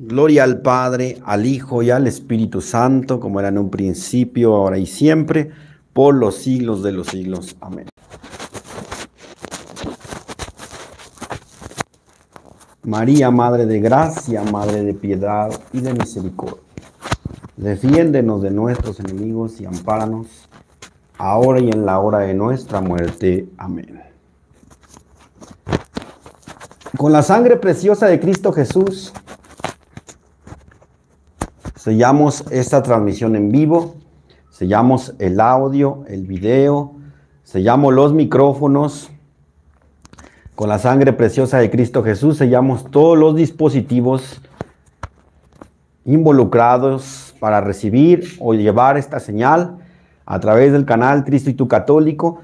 Gloria al Padre, al Hijo y al Espíritu Santo, como era en un principio, ahora y siempre, por los siglos de los siglos. Amén. María, Madre de Gracia, Madre de Piedad y de Misericordia, defiéndenos de nuestros enemigos y ampáranos, ahora y en la hora de nuestra muerte. Amén. Con la sangre preciosa de Cristo Jesús, sellamos esta transmisión en vivo, sellamos el audio, el video, sellamos los micrófonos. Con la sangre preciosa de Cristo Jesús sellamos todos los dispositivos involucrados para recibir o llevar esta señal a través del canal Cristo y tu Católico.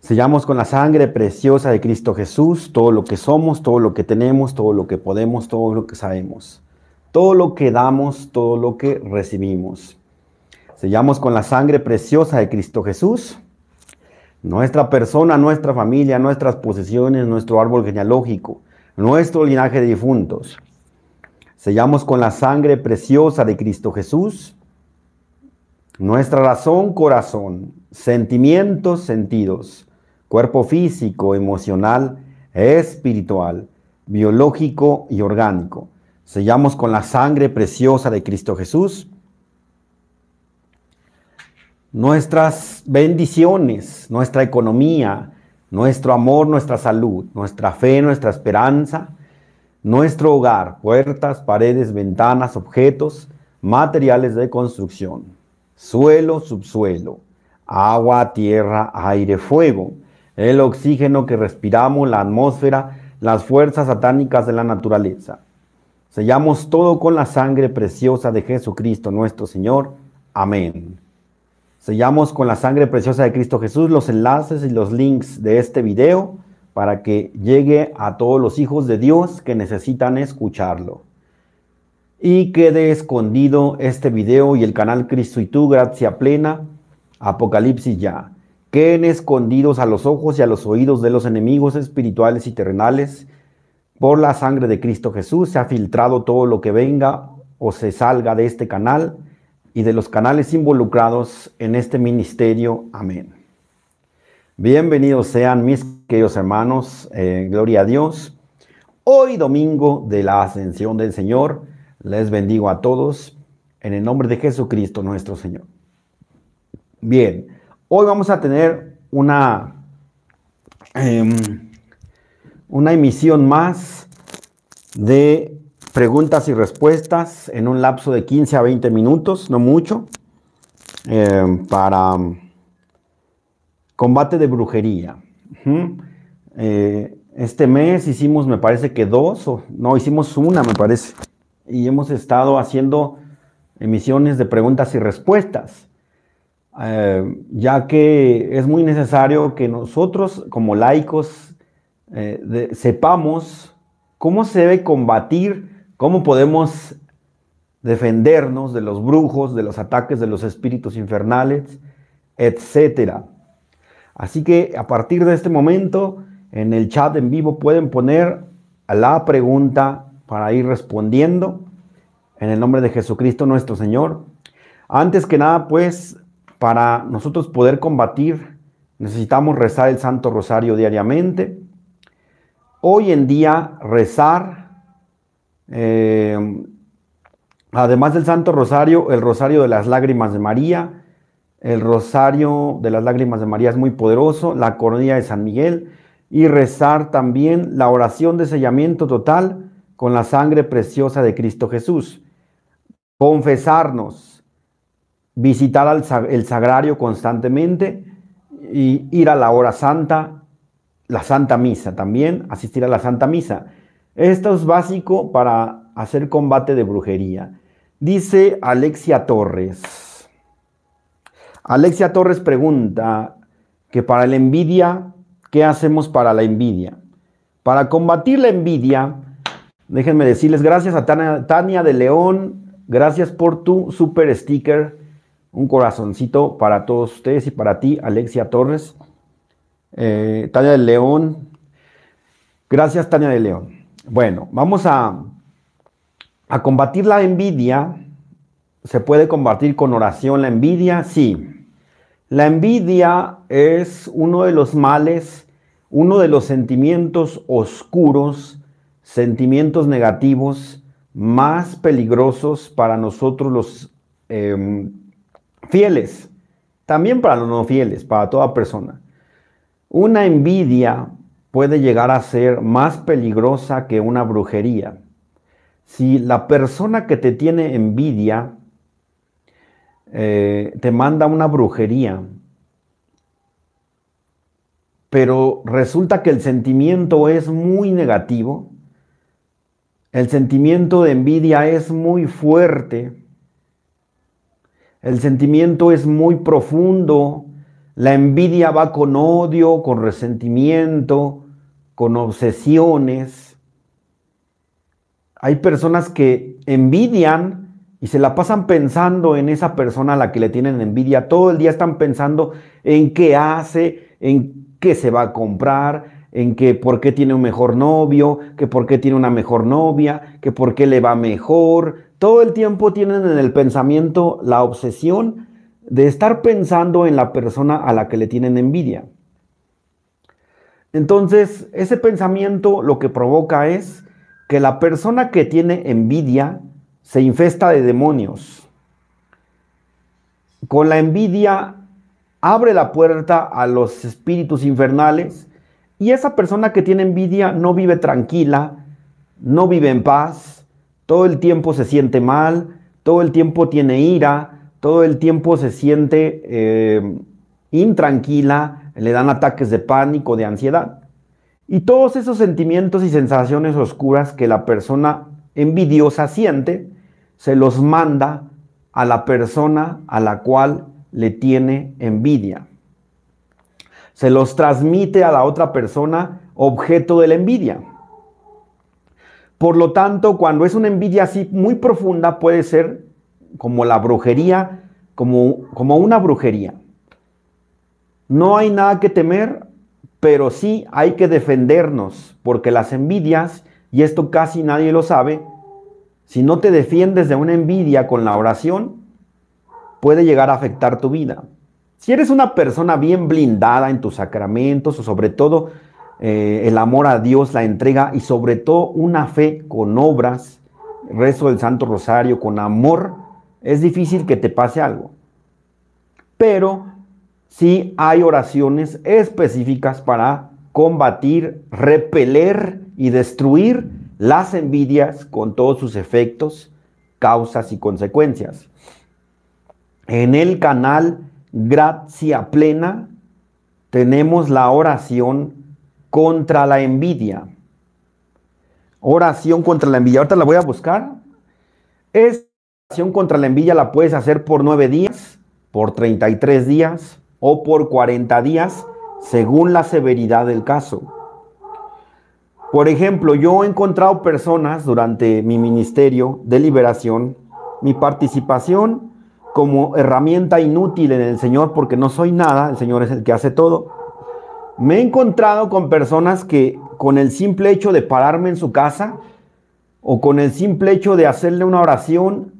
Sellamos con la sangre preciosa de Cristo Jesús todo lo que somos, todo lo que tenemos, todo lo que podemos, todo lo que sabemos todo lo que damos, todo lo que recibimos. Sellamos con la sangre preciosa de Cristo Jesús nuestra persona, nuestra familia, nuestras posesiones, nuestro árbol genealógico, nuestro linaje de difuntos. Sellamos con la sangre preciosa de Cristo Jesús nuestra razón, corazón, sentimientos, sentidos, cuerpo físico, emocional, espiritual, biológico y orgánico Sellamos con la sangre preciosa de Cristo Jesús nuestras bendiciones, nuestra economía, nuestro amor, nuestra salud, nuestra fe, nuestra esperanza, nuestro hogar, puertas, paredes, ventanas, objetos, materiales de construcción, suelo, subsuelo, agua, tierra, aire, fuego, el oxígeno que respiramos, la atmósfera, las fuerzas satánicas de la naturaleza, Sellamos todo con la sangre preciosa de Jesucristo nuestro Señor. Amén. Sellamos con la sangre preciosa de Cristo Jesús los enlaces y los links de este video para que llegue a todos los hijos de Dios que necesitan escucharlo. Y quede escondido este video y el canal Cristo y tú, Gracia Plena, Apocalipsis Ya. Queden escondidos a los ojos y a los oídos de los enemigos espirituales y terrenales por la sangre de Cristo Jesús se ha filtrado todo lo que venga o se salga de este canal y de los canales involucrados en este ministerio. Amén. Bienvenidos sean mis queridos hermanos, eh, gloria a Dios. Hoy domingo de la ascensión del Señor, les bendigo a todos en el nombre de Jesucristo nuestro Señor. Bien, hoy vamos a tener una... Em, una emisión más de preguntas y respuestas en un lapso de 15 a 20 minutos, no mucho, eh, para combate de brujería. Eh, este mes hicimos, me parece que dos, o no, hicimos una, me parece, y hemos estado haciendo emisiones de preguntas y respuestas, eh, ya que es muy necesario que nosotros como laicos eh, sepamos cómo se debe combatir, cómo podemos defendernos de los brujos, de los ataques de los espíritus infernales, etcétera Así que a partir de este momento, en el chat en vivo pueden poner la pregunta para ir respondiendo en el nombre de Jesucristo nuestro Señor. Antes que nada, pues, para nosotros poder combatir, necesitamos rezar el Santo Rosario diariamente. Hoy en día rezar, eh, además del Santo Rosario, el Rosario de las Lágrimas de María, el Rosario de las Lágrimas de María es muy poderoso, la Coronilla de San Miguel y rezar también la oración de sellamiento total con la sangre preciosa de Cristo Jesús. Confesarnos, visitar el sagrario constantemente y ir a la hora santa la Santa Misa también, asistir a la Santa Misa. Esto es básico para hacer combate de brujería. Dice Alexia Torres. Alexia Torres pregunta que para la envidia, ¿qué hacemos para la envidia? Para combatir la envidia, déjenme decirles gracias a Tania, Tania de León, gracias por tu super sticker, un corazoncito para todos ustedes y para ti, Alexia Torres. Eh, Tania de León. Gracias, Tania de León. Bueno, vamos a, a combatir la envidia. ¿Se puede combatir con oración la envidia? Sí. La envidia es uno de los males, uno de los sentimientos oscuros, sentimientos negativos más peligrosos para nosotros los em, fieles, también para los no fieles, para toda persona. Una envidia puede llegar a ser más peligrosa que una brujería. Si la persona que te tiene envidia eh, te manda una brujería, pero resulta que el sentimiento es muy negativo, el sentimiento de envidia es muy fuerte, el sentimiento es muy profundo, la envidia va con odio, con resentimiento, con obsesiones. Hay personas que envidian y se la pasan pensando en esa persona a la que le tienen envidia. Todo el día están pensando en qué hace, en qué se va a comprar, en qué por qué tiene un mejor novio, que por qué tiene una mejor novia, que por qué le va mejor. Todo el tiempo tienen en el pensamiento la obsesión de estar pensando en la persona a la que le tienen envidia. Entonces, ese pensamiento lo que provoca es que la persona que tiene envidia se infesta de demonios. Con la envidia abre la puerta a los espíritus infernales y esa persona que tiene envidia no vive tranquila, no vive en paz, todo el tiempo se siente mal, todo el tiempo tiene ira, todo el tiempo se siente eh, intranquila, le dan ataques de pánico, de ansiedad. Y todos esos sentimientos y sensaciones oscuras que la persona envidiosa siente, se los manda a la persona a la cual le tiene envidia. Se los transmite a la otra persona objeto de la envidia. Por lo tanto, cuando es una envidia así muy profunda, puede ser como la brujería, como, como una brujería. No hay nada que temer, pero sí hay que defendernos, porque las envidias, y esto casi nadie lo sabe, si no te defiendes de una envidia con la oración, puede llegar a afectar tu vida. Si eres una persona bien blindada en tus sacramentos o sobre todo eh, el amor a Dios, la entrega y sobre todo una fe con obras, rezo del Santo Rosario, con amor, es difícil que te pase algo. Pero sí hay oraciones específicas para combatir, repeler y destruir las envidias con todos sus efectos, causas y consecuencias. En el canal Gracia Plena tenemos la oración contra la envidia. Oración contra la envidia. Ahorita la voy a buscar. Es la oración contra la envidia la puedes hacer por nueve días, por 33 días o por 40 días, según la severidad del caso. Por ejemplo, yo he encontrado personas durante mi ministerio de liberación, mi participación como herramienta inútil en el Señor, porque no soy nada, el Señor es el que hace todo. Me he encontrado con personas que con el simple hecho de pararme en su casa o con el simple hecho de hacerle una oración,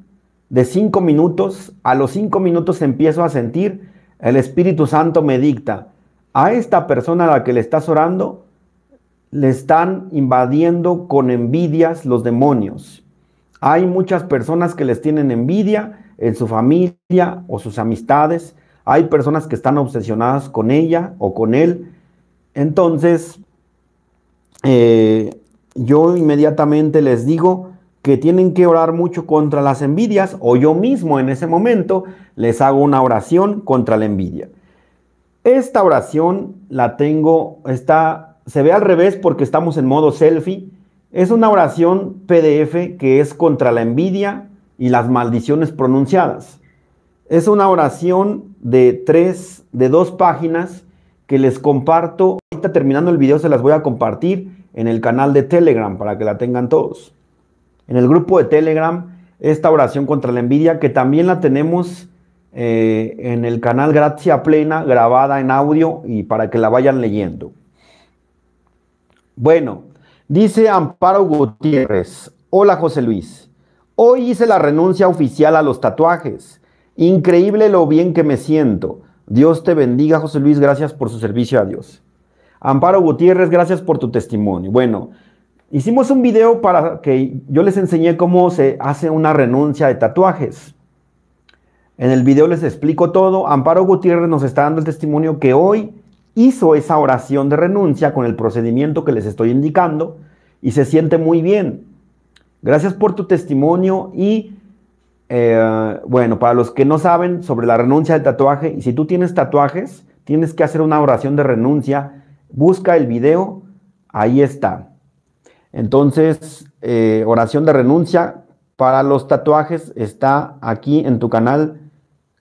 de cinco minutos, a los cinco minutos empiezo a sentir, el Espíritu Santo me dicta, a esta persona a la que le estás orando, le están invadiendo con envidias los demonios. Hay muchas personas que les tienen envidia en su familia o sus amistades. Hay personas que están obsesionadas con ella o con él. Entonces, eh, yo inmediatamente les digo, que tienen que orar mucho contra las envidias o yo mismo en ese momento les hago una oración contra la envidia. Esta oración la tengo, está, se ve al revés porque estamos en modo selfie. Es una oración PDF que es contra la envidia y las maldiciones pronunciadas. Es una oración de tres, de dos páginas que les comparto. Ahorita terminando el video se las voy a compartir en el canal de Telegram para que la tengan todos en el grupo de Telegram esta oración contra la envidia, que también la tenemos eh, en el canal Gracia Plena, grabada en audio y para que la vayan leyendo. Bueno, dice Amparo Gutiérrez, hola José Luis, hoy hice la renuncia oficial a los tatuajes, increíble lo bien que me siento. Dios te bendiga, José Luis, gracias por su servicio a Dios. Amparo Gutiérrez, gracias por tu testimonio. Bueno, Hicimos un video para que yo les enseñé cómo se hace una renuncia de tatuajes. En el video les explico todo. Amparo Gutiérrez nos está dando el testimonio que hoy hizo esa oración de renuncia con el procedimiento que les estoy indicando y se siente muy bien. Gracias por tu testimonio y eh, bueno, para los que no saben sobre la renuncia del tatuaje, y si tú tienes tatuajes, tienes que hacer una oración de renuncia, busca el video, ahí está. Entonces, eh, oración de renuncia para los tatuajes está aquí en tu canal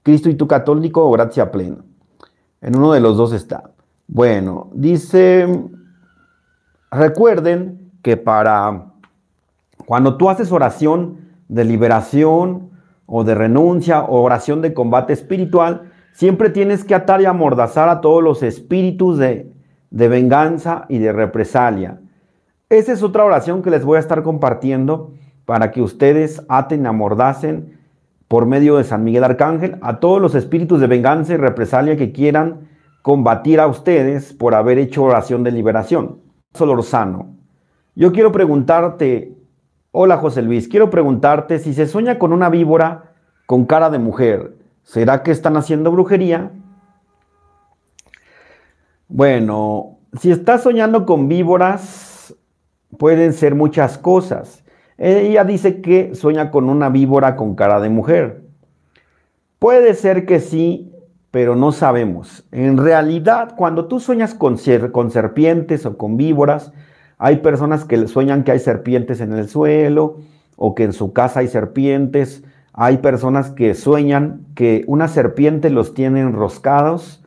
Cristo y tu Católico o Gracia Plena. En uno de los dos está. Bueno, dice, recuerden que para cuando tú haces oración de liberación o de renuncia o oración de combate espiritual, siempre tienes que atar y amordazar a todos los espíritus de, de venganza y de represalia esa es otra oración que les voy a estar compartiendo para que ustedes aten, amordacen por medio de San Miguel Arcángel a todos los espíritus de venganza y represalia que quieran combatir a ustedes por haber hecho oración de liberación. Solorzano, yo quiero preguntarte, hola José Luis, quiero preguntarte si se sueña con una víbora con cara de mujer, ¿será que están haciendo brujería? Bueno, si estás soñando con víboras, pueden ser muchas cosas. Ella dice que sueña con una víbora con cara de mujer. Puede ser que sí, pero no sabemos. En realidad, cuando tú sueñas con, serpientes o con víboras, hay personas que sueñan que hay serpientes en el suelo o que en su casa hay serpientes. Hay personas que sueñan que una serpiente los tiene enroscados.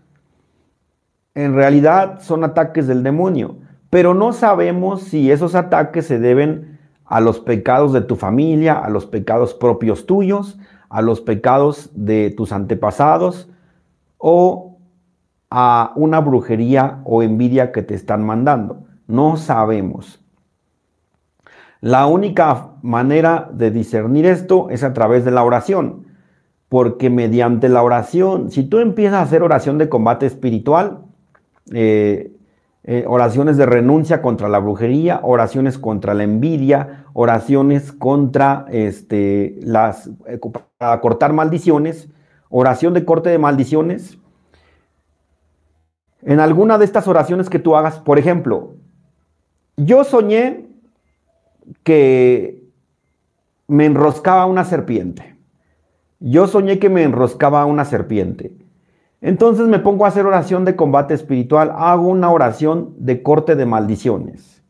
En realidad son ataques del demonio pero no sabemos si esos ataques se deben a los pecados de tu familia, a los pecados propios tuyos, a los pecados de tus antepasados o a una brujería o envidia que te están mandando. No sabemos. La única manera de discernir esto es a través de la oración, porque mediante la oración, si tú empiezas a hacer oración de combate espiritual, eh, eh, oraciones de renuncia contra la brujería, oraciones contra la envidia, oraciones contra este, las, eh, cortar maldiciones, oración de corte de maldiciones. En alguna de estas oraciones que tú hagas, por ejemplo, yo soñé que me enroscaba una serpiente. Yo soñé que me enroscaba una serpiente. Entonces me pongo a hacer oración de combate espiritual, hago una oración de corte de maldiciones.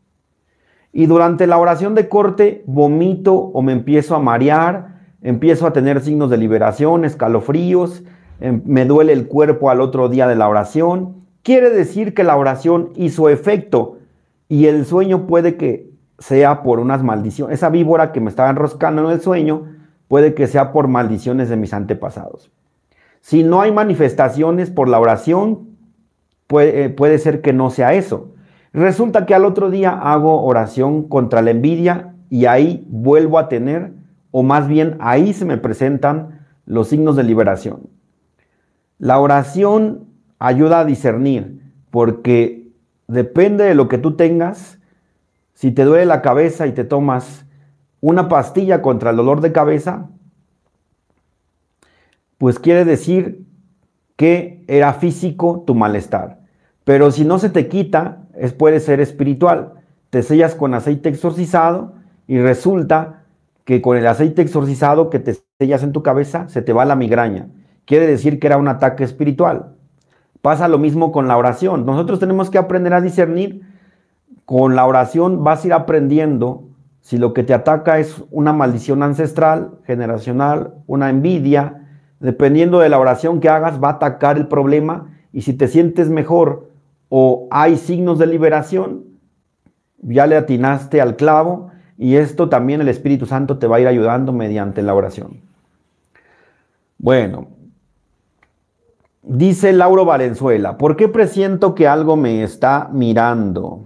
Y durante la oración de corte vomito o me empiezo a marear, empiezo a tener signos de liberación, escalofríos, em, me duele el cuerpo al otro día de la oración. Quiere decir que la oración hizo efecto y el sueño puede que sea por unas maldiciones. Esa víbora que me estaba enroscando en el sueño puede que sea por maldiciones de mis antepasados. Si no hay manifestaciones por la oración, puede, eh, puede ser que no sea eso. Resulta que al otro día hago oración contra la envidia y ahí vuelvo a tener, o más bien ahí se me presentan los signos de liberación. La oración ayuda a discernir porque depende de lo que tú tengas. Si te duele la cabeza y te tomas una pastilla contra el dolor de cabeza, pues quiere decir que era físico tu malestar. Pero si no se te quita, es, puede ser espiritual. Te sellas con aceite exorcizado y resulta que con el aceite exorcizado que te sellas en tu cabeza se te va la migraña. Quiere decir que era un ataque espiritual. Pasa lo mismo con la oración. Nosotros tenemos que aprender a discernir. Con la oración vas a ir aprendiendo si lo que te ataca es una maldición ancestral, generacional, una envidia, dependiendo de la oración que hagas, va a atacar el problema y si te sientes mejor o hay signos de liberación, ya le atinaste al clavo y esto también el Espíritu Santo te va a ir ayudando mediante la oración. Bueno, dice Lauro Valenzuela, ¿por qué presiento que algo me está mirando?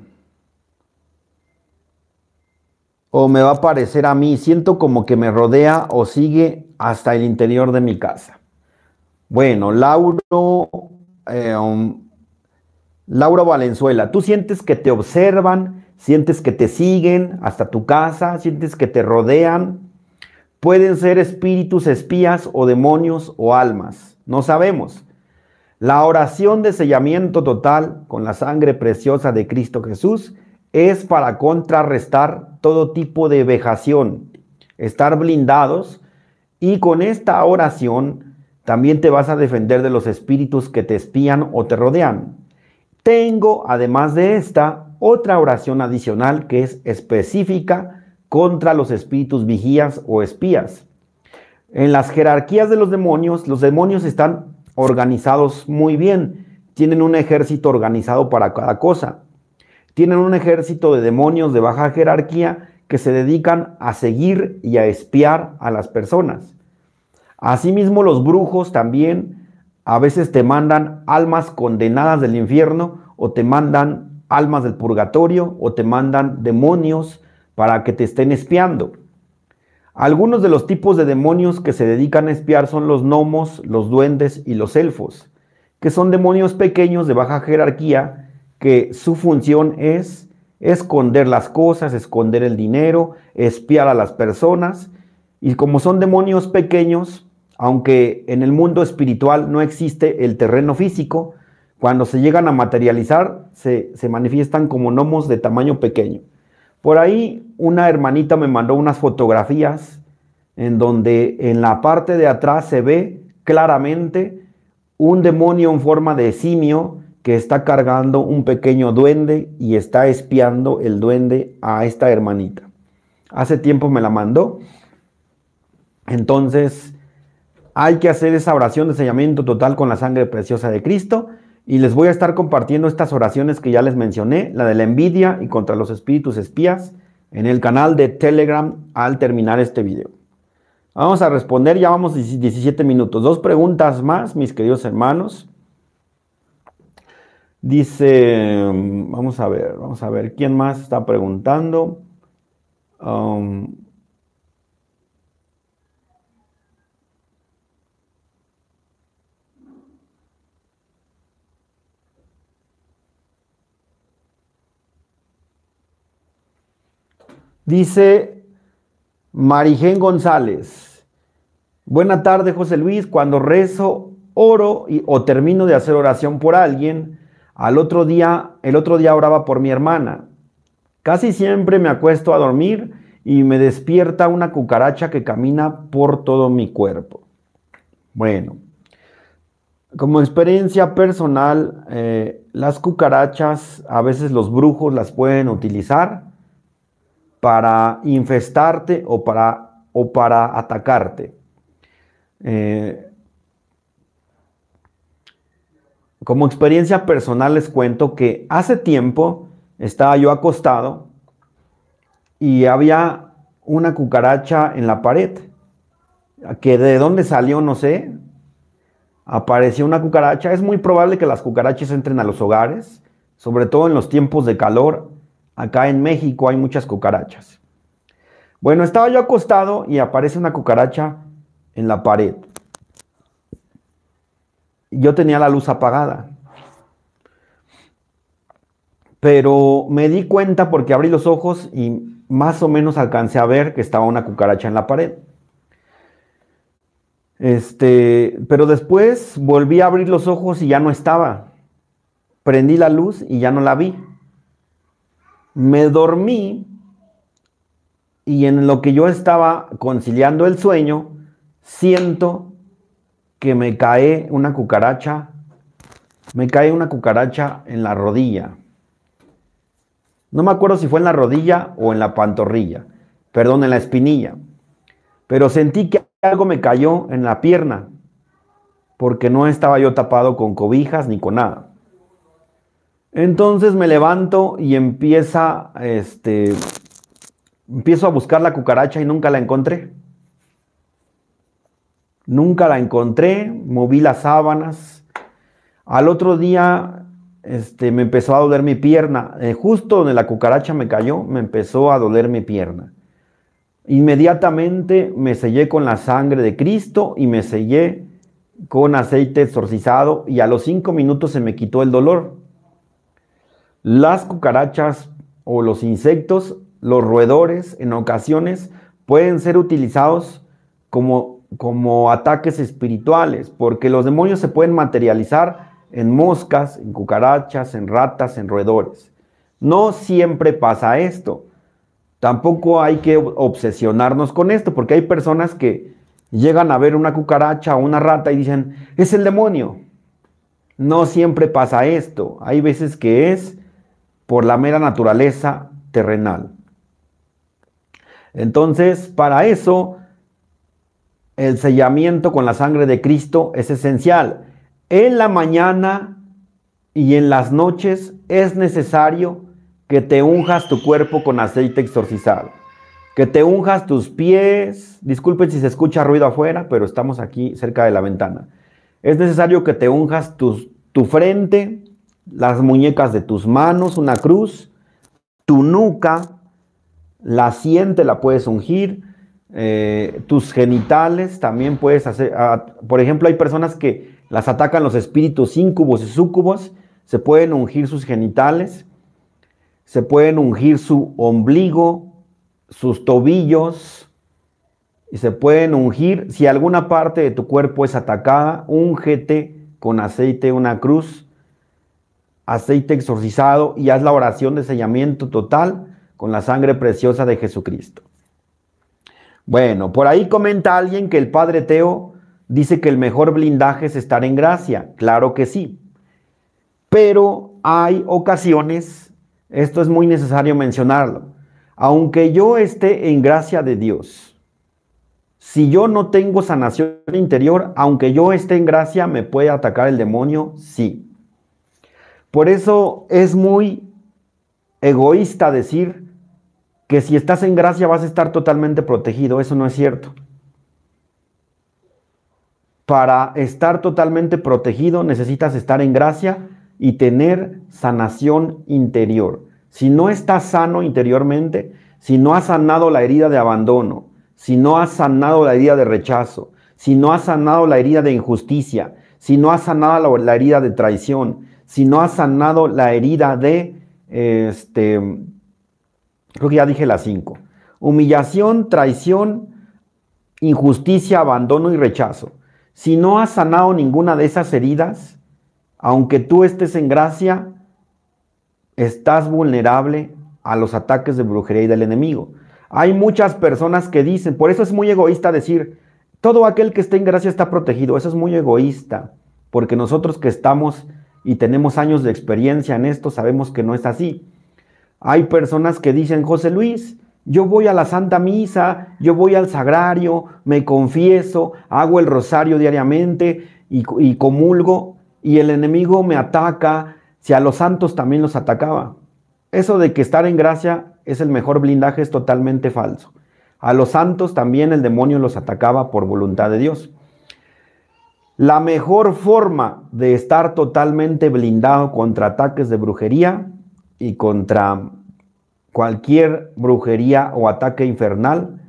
¿O me va a parecer a mí? Siento como que me rodea o sigue hasta el interior de mi casa. Bueno, Lauro, eh, um, Laura Valenzuela, ¿tú sientes que te observan? ¿Sientes que te siguen hasta tu casa? ¿Sientes que te rodean? Pueden ser espíritus espías o demonios o almas. No sabemos. La oración de sellamiento total con la sangre preciosa de Cristo Jesús es para contrarrestar todo tipo de vejación, estar blindados y con esta oración también te vas a defender de los espíritus que te espían o te rodean. Tengo, además de esta, otra oración adicional que es específica contra los espíritus vigías o espías. En las jerarquías de los demonios, los demonios están organizados muy bien. Tienen un ejército organizado para cada cosa. Tienen un ejército de demonios de baja jerarquía que se dedican a seguir y a espiar a las personas. Asimismo, los brujos también a veces te mandan almas condenadas del infierno o te mandan almas del purgatorio o te mandan demonios para que te estén espiando. Algunos de los tipos de demonios que se dedican a espiar son los gnomos, los duendes y los elfos, que son demonios pequeños de baja jerarquía que su función es esconder las cosas, esconder el dinero, espiar a las personas. Y como son demonios pequeños, aunque en el mundo espiritual no existe el terreno físico, cuando se llegan a materializar se, manifiestan como gnomos de tamaño pequeño. Por ahí una hermanita me mandó unas fotografías en donde en la parte de atrás se ve claramente un demonio en forma de simio que está cargando un pequeño duende y está espiando el duende a esta hermanita. Hace tiempo me la mandó. Entonces, hay que hacer esa oración de sellamiento total con la sangre preciosa de Cristo y les voy a estar compartiendo estas oraciones que ya les mencioné, la de la envidia y contra los espíritus espías, en el canal de Telegram al terminar este video. Vamos a responder, ya vamos 17 minutos. Dos preguntas más, mis queridos hermanos. Dice, mm, vamos a ver, vamos a ver, ¿quién más está preguntando? Um, Dice Marigen González. Buena tarde, José Luis. Cuando rezo, oro o termino de hacer oración por alguien, al otro día, el otro día oraba por mi hermana. Casi siempre me acuesto a dormir y me despierta una cucaracha que camina por todo mi cuerpo. Bueno, como experiencia personal, eh, las cucarachas, a veces los brujos las pueden utilizar para infestarte o para, o para atacarte. Eh, como experiencia personal les cuento que hace tiempo estaba yo acostado y había una cucaracha en la pared, que de dónde salió no sé, apareció una cucaracha. Es muy probable que las cucarachas entren a los hogares, sobre todo en los tiempos de calor. Acá en México hay muchas cucarachas. Bueno, estaba yo acostado y aparece una cucaracha en la pared. Yo tenía la luz apagada. Pero me di cuenta porque abrí los ojos y más o menos alcancé a ver que estaba una cucaracha en la pared. Este, pero después volví a abrir los ojos y ya no estaba. Prendí la luz y ya no la vi me dormí y en lo que yo estaba conciliando el sueño, siento que me cae una cucaracha, me cae una cucaracha en la rodilla. No me acuerdo si fue en la rodilla o en la pantorrilla, perdón, en la espinilla. Pero sentí que algo me cayó en la pierna, porque no estaba yo tapado con cobijas ni con nada. Entonces me levanto y empieza, este, empiezo a buscar la cucaracha y nunca la encontré. Nunca la encontré, moví las sábanas. Al otro día este, me empezó a doler mi pierna. Eh, justo donde la cucaracha me cayó, me empezó a doler mi pierna. Inmediatamente me sellé con la sangre de Cristo y me sellé con aceite exorcizado y a los cinco minutos se me quitó el dolor. Las cucarachas o los insectos, los roedores, en ocasiones pueden ser utilizados como, como ataques espirituales, porque los demonios se pueden materializar en moscas, en cucarachas, en ratas, en roedores. No siempre pasa esto. Tampoco hay que obsesionarnos con esto, porque hay personas que llegan a ver una cucaracha o una rata y dicen, es el demonio. No siempre pasa esto. Hay veces que es por la mera naturaleza terrenal. Entonces, para eso, el sellamiento con la sangre de Cristo es esencial. En la mañana y en las noches es necesario que te unjas tu cuerpo con aceite exorcizado, que te unjas tus pies, disculpen si se escucha ruido afuera, pero estamos aquí cerca de la ventana. Es necesario que te unjas tu, tu frente, las muñecas de tus manos, una cruz, tu nuca, la siente, la puedes ungir, eh, tus genitales también puedes hacer, ah, por ejemplo, hay personas que las atacan los espíritus íncubos y súcubos, se pueden ungir sus genitales, se pueden ungir su ombligo, sus tobillos, y se pueden ungir, si alguna parte de tu cuerpo es atacada, úngete con aceite una cruz aceite exorcizado y haz la oración de sellamiento total con la sangre preciosa de Jesucristo. Bueno, por ahí comenta alguien que el Padre Teo dice que el mejor blindaje es estar en gracia. Claro que sí. Pero hay ocasiones, esto es muy necesario mencionarlo, aunque yo esté en gracia de Dios, si yo no tengo sanación interior, aunque yo esté en gracia, ¿me puede atacar el demonio? Sí. Por eso es muy egoísta decir que si estás en gracia vas a estar totalmente protegido. Eso no es cierto. Para estar totalmente protegido necesitas estar en gracia y tener sanación interior. Si no estás sano interiormente, si no has sanado la herida de abandono, si no has sanado la herida de rechazo, si no has sanado la herida de injusticia, si no has sanado la, herida de traición, si no has sanado la herida de, este, creo que ya dije las cinco, humillación, traición, injusticia, abandono y rechazo. Si no has sanado ninguna de esas heridas, aunque tú estés en gracia, estás vulnerable a los ataques de brujería y del enemigo. Hay muchas personas que dicen, por eso es muy egoísta decir, todo aquel que esté en gracia está protegido. Eso es muy egoísta, porque nosotros que estamos y tenemos años de experiencia en esto, sabemos que no es así. Hay personas que dicen, José Luis, yo voy a la Santa Misa, yo voy al Sagrario, me confieso, hago el rosario diariamente y, comulgo y el enemigo me ataca, si a los santos también los atacaba. Eso de que estar en gracia es el mejor blindaje es totalmente falso. A los santos también el demonio los atacaba por voluntad de Dios. La mejor forma de estar totalmente blindado contra ataques de brujería y contra cualquier brujería o ataque infernal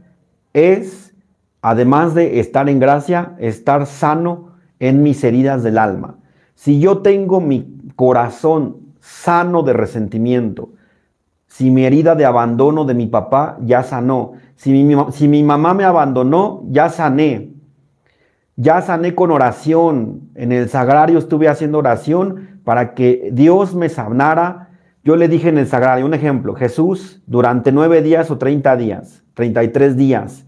es, además de estar en gracia, estar sano en mis heridas del alma. Si yo tengo mi corazón sano de resentimiento, si mi herida de abandono de mi papá ya sanó, si mi, mamá me abandonó, ya sané, ya sané con oración. En el sagrario estuve haciendo oración para que Dios me sanara. Yo le dije en el sagrario, un ejemplo, Jesús, durante nueve días o treinta días, treinta y tres días.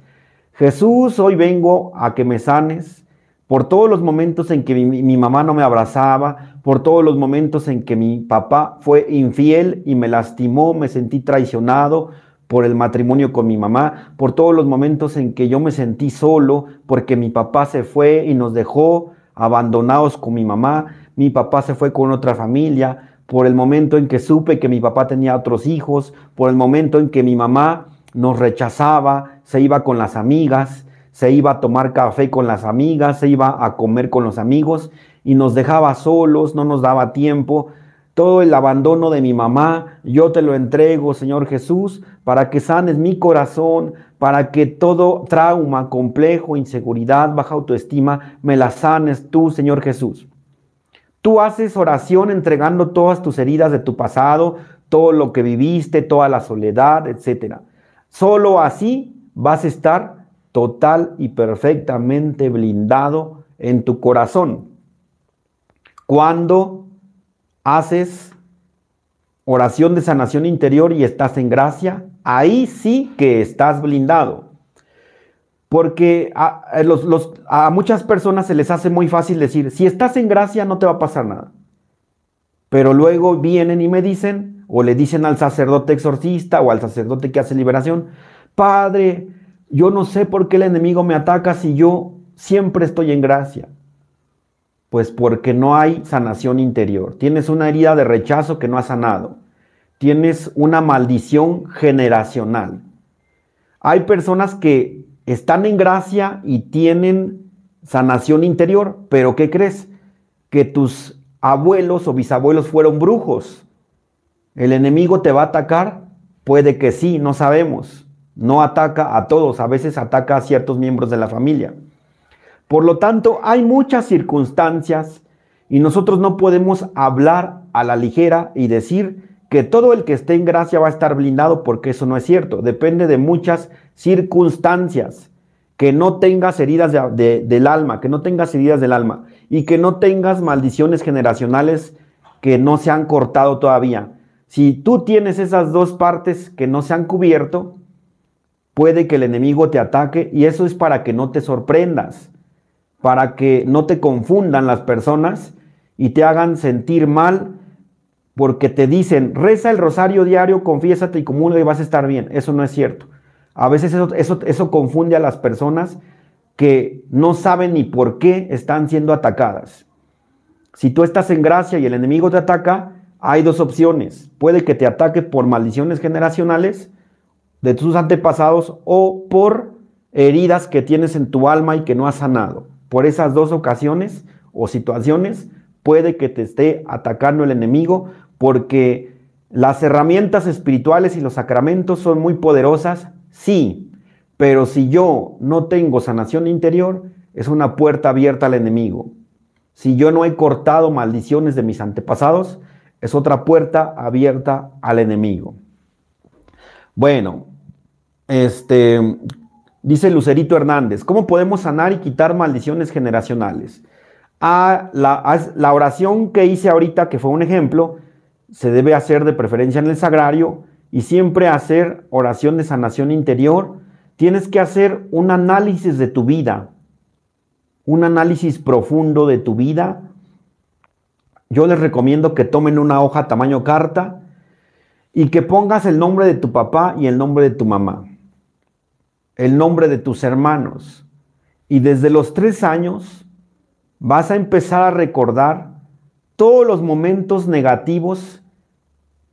Jesús, hoy vengo a que me sanes por todos los momentos en que mi, mamá no me abrazaba, por todos los momentos en que mi papá fue infiel y me lastimó, me sentí traicionado, por el matrimonio con mi mamá, por todos los momentos en que yo me sentí solo, porque mi papá se fue y nos dejó abandonados con mi mamá, mi papá se fue con otra familia, por el momento en que supe que mi papá tenía otros hijos, por el momento en que mi mamá nos rechazaba, se iba con las amigas, se iba a tomar café con las amigas, se iba a comer con los amigos y nos dejaba solos, no nos daba tiempo. Todo el abandono de mi mamá, yo te lo entrego, Señor Jesús, para que sanes mi corazón, para que todo trauma, complejo, inseguridad, baja autoestima, me la sanes tú, Señor Jesús. Tú haces oración entregando todas tus heridas de tu pasado, todo lo que viviste, toda la soledad, etc. Solo así vas a estar total y perfectamente blindado en tu corazón. Cuando haces oración de sanación interior y estás en gracia, ahí sí que estás blindado. Porque a, muchas personas se les hace muy fácil decir, si estás en gracia no te va a pasar nada. Pero luego vienen y me dicen, o le dicen al sacerdote exorcista o al sacerdote que hace liberación, Padre, yo no sé por qué el enemigo me ataca si yo siempre estoy en gracia. Pues porque no hay sanación interior. Tienes una herida de rechazo que no ha sanado. Tienes una maldición generacional. Hay personas que están en gracia y tienen sanación interior, pero ¿qué crees? Que tus abuelos o bisabuelos fueron brujos. ¿El enemigo te va a atacar? Puede que sí, no sabemos. No ataca a todos, a veces ataca a ciertos miembros de la familia. Por lo tanto, hay muchas circunstancias y nosotros no podemos hablar a la ligera y decir que todo el que esté en gracia va a estar blindado porque eso no es cierto. Depende de muchas circunstancias. Que no tengas heridas del alma, que no tengas heridas del alma y que no tengas maldiciones generacionales que no se han cortado todavía. Si tú tienes esas dos partes que no se han cubierto, puede que el enemigo te ataque y eso es para que no te sorprendas para que no te confundan las personas y te hagan sentir mal porque te dicen, reza el rosario diario, confiésate y comulga y vas a estar bien. Eso no es cierto. A veces eso, eso, eso confunde a las personas que no saben ni por qué están siendo atacadas. Si tú estás en gracia y el enemigo te ataca, hay dos opciones. Puede que te ataque por maldiciones generacionales de tus antepasados o por heridas que tienes en tu alma y que no has sanado por esas dos ocasiones o situaciones puede que te esté atacando el enemigo porque las herramientas espirituales y los sacramentos son muy poderosas, sí, pero si yo no tengo sanación interior, es una puerta abierta al enemigo. Si yo no he cortado maldiciones de mis antepasados, es otra puerta abierta al enemigo. Bueno, este, Dice Lucerito Hernández, ¿cómo podemos sanar y quitar maldiciones generacionales? A la, la, oración que hice ahorita, que fue un ejemplo, se debe hacer de preferencia en el sagrario y siempre hacer oración de sanación interior. Tienes que hacer un análisis de tu vida, un análisis profundo de tu vida. Yo les recomiendo que tomen una hoja tamaño carta y que pongas el nombre de tu papá y el nombre de tu mamá el nombre de tus hermanos. Y desde los tres años vas a empezar a recordar todos los momentos negativos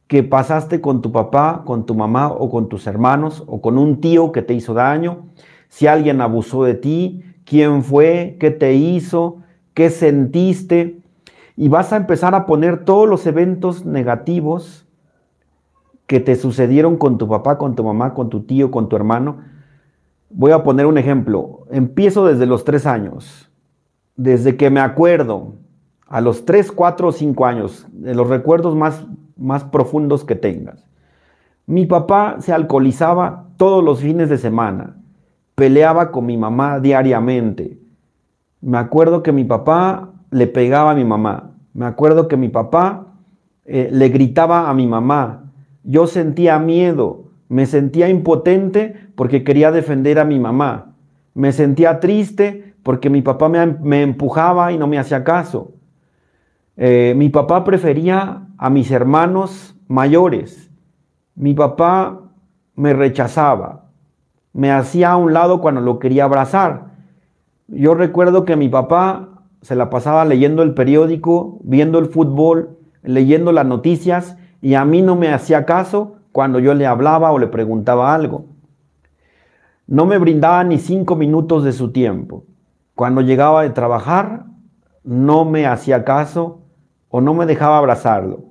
que pasaste con tu papá, con tu mamá o con tus hermanos o con un tío que te hizo daño, si alguien abusó de ti, quién fue, qué te hizo, qué sentiste. Y vas a empezar a poner todos los eventos negativos que te sucedieron con tu papá, con tu mamá, con tu tío, con tu hermano, Voy a poner un ejemplo. Empiezo desde los tres años. Desde que me acuerdo, a los tres, cuatro o cinco años, de los recuerdos más, más profundos que tengas. Mi papá se alcoholizaba todos los fines de semana. Peleaba con mi mamá diariamente. Me acuerdo que mi papá le pegaba a mi mamá. Me acuerdo que mi papá eh, le gritaba a mi mamá. Yo sentía miedo me sentía impotente porque quería defender a mi mamá. Me sentía triste porque mi papá me, empujaba y no me hacía caso. Eh, mi papá prefería a mis hermanos mayores. Mi papá me rechazaba. Me hacía a un lado cuando lo quería abrazar. Yo recuerdo que mi papá se la pasaba leyendo el periódico, viendo el fútbol, leyendo las noticias y a mí no me hacía caso cuando yo le hablaba o le preguntaba algo. No me brindaba ni cinco minutos de su tiempo. Cuando llegaba de trabajar, no me hacía caso o no me dejaba abrazarlo.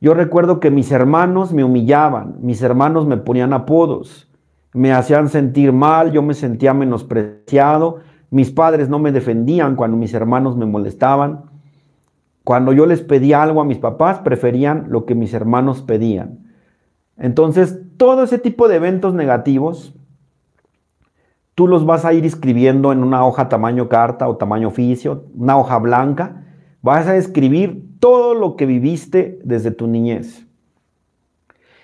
Yo recuerdo que mis hermanos me humillaban, mis hermanos me ponían apodos, me hacían sentir mal, yo me sentía menospreciado, mis padres no me defendían cuando mis hermanos me molestaban. Cuando yo les pedía algo a mis papás, preferían lo que mis hermanos pedían. Entonces, todo ese tipo de eventos negativos, tú los vas a ir escribiendo en una hoja tamaño carta o tamaño oficio, una hoja blanca. Vas a escribir todo lo que viviste desde tu niñez.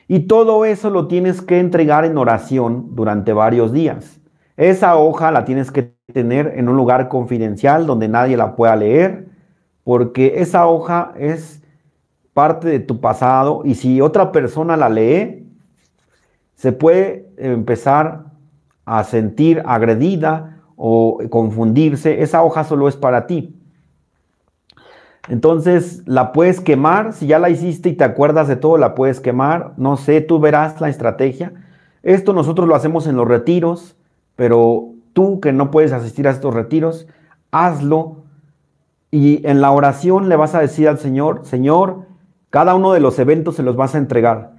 Y todo eso lo tienes que entregar en oración durante varios días. Esa hoja la tienes que tener en un lugar confidencial donde nadie la pueda leer, porque esa hoja es parte de tu pasado y si otra persona la lee, se puede empezar a sentir agredida o confundirse. Esa hoja solo es para ti. Entonces la puedes quemar, si ya la hiciste y te acuerdas de todo, la puedes quemar. No sé, tú verás la estrategia. Esto nosotros lo hacemos en los retiros, pero tú que no puedes asistir a estos retiros, hazlo y en la oración le vas a decir al Señor, Señor, cada uno de los eventos se los vas a entregar.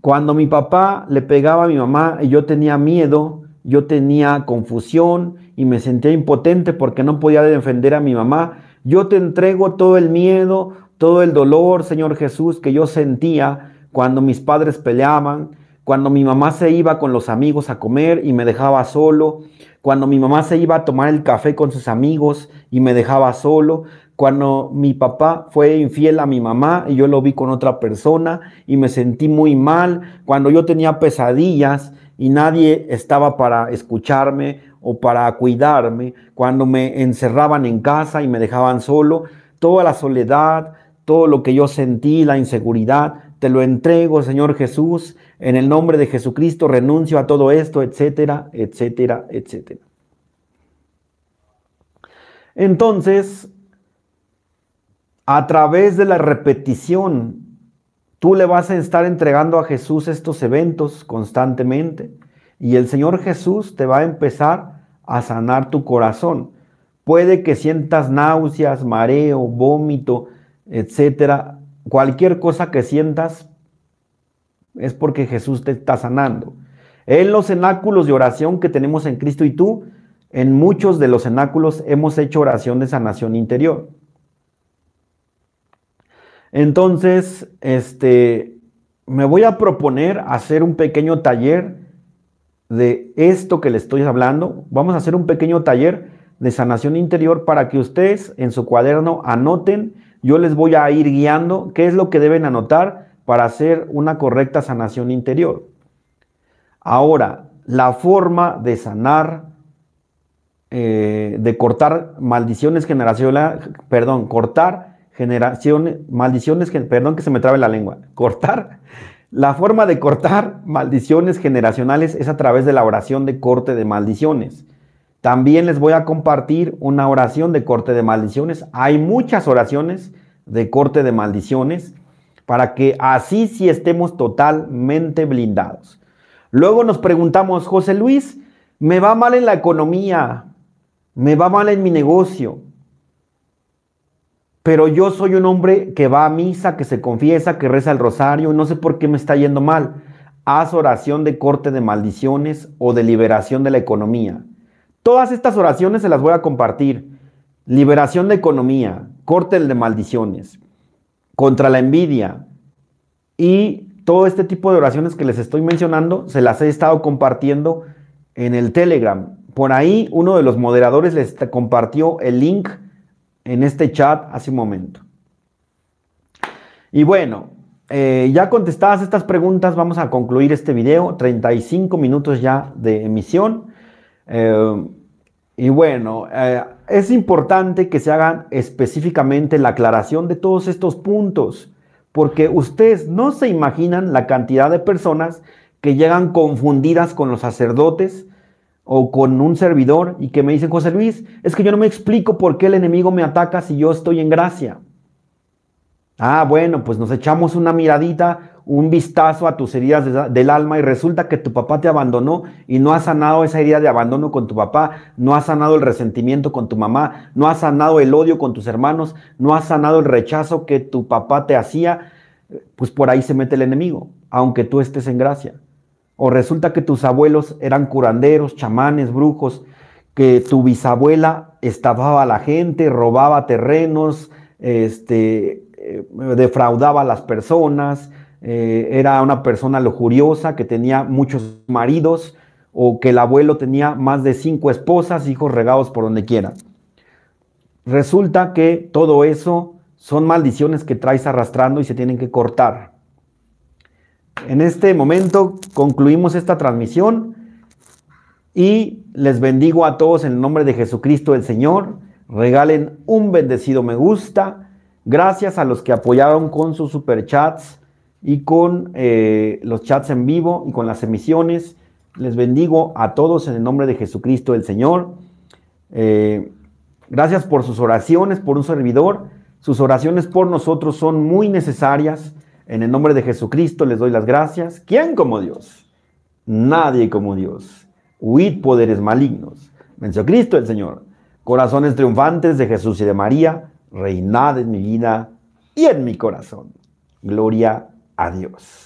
Cuando mi papá le pegaba a mi mamá y yo tenía miedo, yo tenía confusión y me sentía impotente porque no podía defender a mi mamá, yo te entrego todo el miedo, todo el dolor, Señor Jesús, que yo sentía cuando mis padres peleaban, cuando mi mamá se iba con los amigos a comer y me dejaba solo, cuando mi mamá se iba a tomar el café con sus amigos y me dejaba solo, cuando mi papá fue infiel a mi mamá y yo lo vi con otra persona y me sentí muy mal, cuando yo tenía pesadillas y nadie estaba para escucharme o para cuidarme, cuando me encerraban en casa y me dejaban solo, toda la soledad, todo lo que yo sentí, la inseguridad, te lo entrego, Señor Jesús, en el nombre de Jesucristo renuncio a todo esto, etcétera, etcétera, etcétera. Entonces, a través de la repetición, tú le vas a estar entregando a Jesús estos eventos constantemente y el Señor Jesús te va a empezar a sanar tu corazón. Puede que sientas náuseas, mareo, vómito, etcétera. Cualquier cosa que sientas es porque Jesús te está sanando. En los cenáculos de oración que tenemos en Cristo y tú, en muchos de los cenáculos hemos hecho oración de sanación interior. Entonces, este, me voy a proponer hacer un pequeño taller de esto que le estoy hablando. Vamos a hacer un pequeño taller de sanación interior para que ustedes en su cuaderno anoten. Yo les voy a ir guiando qué es lo que deben anotar para hacer una correcta sanación interior. Ahora, la forma de sanar, eh, de cortar maldiciones generacionales, perdón, cortar generaciones, maldiciones, perdón que se me trabe la lengua, cortar. La forma de cortar maldiciones generacionales es a través de la oración de corte de maldiciones. También les voy a compartir una oración de corte de maldiciones. Hay muchas oraciones de corte de maldiciones para que así sí estemos totalmente blindados. Luego nos preguntamos, José Luis, me va mal en la economía, me va mal en mi negocio, pero yo soy un hombre que va a misa, que se confiesa, que reza el rosario, no sé por qué me está yendo mal. Haz oración de corte de maldiciones o de liberación de la economía. Todas estas oraciones se las voy a compartir. Liberación de economía, corte de maldiciones, contra la envidia y todo este tipo de oraciones que les estoy mencionando, se las he estado compartiendo en el Telegram. Por ahí uno de los moderadores les compartió el link en este chat hace un momento. Y bueno, eh, ya contestadas estas preguntas, vamos a concluir este video. 35 minutos ya de emisión. Eh, y bueno, eh, es importante que se hagan específicamente la aclaración de todos estos puntos, porque ustedes no se imaginan la cantidad de personas que llegan confundidas con los sacerdotes o con un servidor y que me dicen, José Luis, es que yo no me explico por qué el enemigo me ataca si yo estoy en gracia. Ah, bueno, pues nos echamos una miradita, un vistazo a tus heridas del alma y resulta que tu papá te abandonó y no has sanado esa herida de abandono con tu papá, no has sanado el resentimiento con tu mamá, no has sanado el odio con tus hermanos, no has sanado el rechazo que tu papá te hacía, pues por ahí se mete el enemigo, aunque tú estés en gracia. O resulta que tus abuelos eran curanderos, chamanes, brujos, que tu bisabuela estafaba a la gente, robaba terrenos, este, eh, defraudaba a las personas, eh, era una persona lujuriosa que tenía muchos maridos o que el abuelo tenía más de cinco esposas, hijos regados por donde quiera. Resulta que todo eso son maldiciones que traes arrastrando y se tienen que cortar. En este momento concluimos esta transmisión y les bendigo a todos en el nombre de Jesucristo el Señor. Regalen un bendecido me gusta. Gracias a los que apoyaron con sus superchats y con eh, los chats en vivo y con las emisiones. Les bendigo a todos en el nombre de Jesucristo el Señor. Eh, gracias por sus oraciones, por un servidor. Sus oraciones por nosotros son muy necesarias en el nombre de Jesucristo les doy las gracias. ¿Quién como Dios? Nadie como Dios. Huid poderes malignos. Venció Cristo el Señor. Corazones triunfantes de Jesús y de María, reinad en mi vida y en mi corazón. Gloria a Dios.